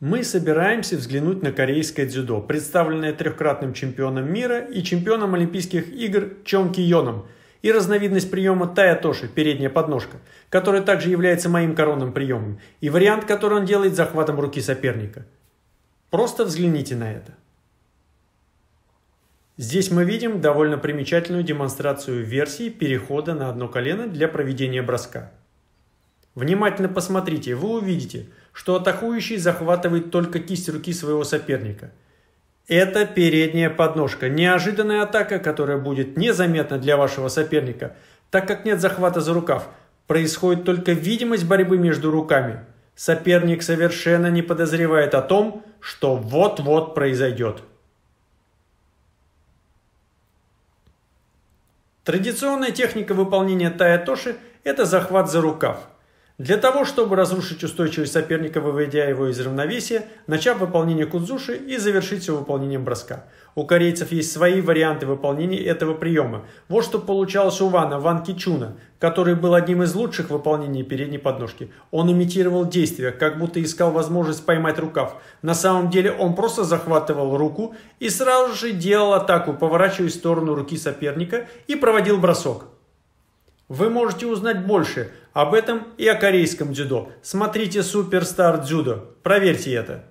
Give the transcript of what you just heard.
Мы собираемся взглянуть на корейское дзюдо, представленное трехкратным чемпионом мира и чемпионом Олимпийских игр Чон Ки Йоном и разновидность приема Таятоши, передняя подножка, которая также является моим коронным приемом, и вариант, который он делает захватом руки соперника. Просто взгляните на это. Здесь мы видим довольно примечательную демонстрацию версии перехода на одно колено для проведения броска – Внимательно посмотрите, вы увидите, что атакующий захватывает только кисть руки своего соперника. Это передняя подножка. Неожиданная атака, которая будет незаметна для вашего соперника, так как нет захвата за рукав. Происходит только видимость борьбы между руками. Соперник совершенно не подозревает о том, что вот-вот произойдет. Традиционная техника выполнения тая-тоши – это захват за рукав – для того, чтобы разрушить устойчивость соперника, выводя его из равновесия, начав выполнение кунзуши и завершить его выполнением броска. У корейцев есть свои варианты выполнения этого приема. Вот что получалось у Вана, Ван Кичуна, который был одним из лучших в выполнении передней подножки. Он имитировал действия, как будто искал возможность поймать рукав. На самом деле он просто захватывал руку и сразу же делал атаку, поворачиваясь в сторону руки соперника и проводил бросок. Вы можете узнать больше об этом и о корейском дзюдо. Смотрите «Суперстар дзюдо». Проверьте это.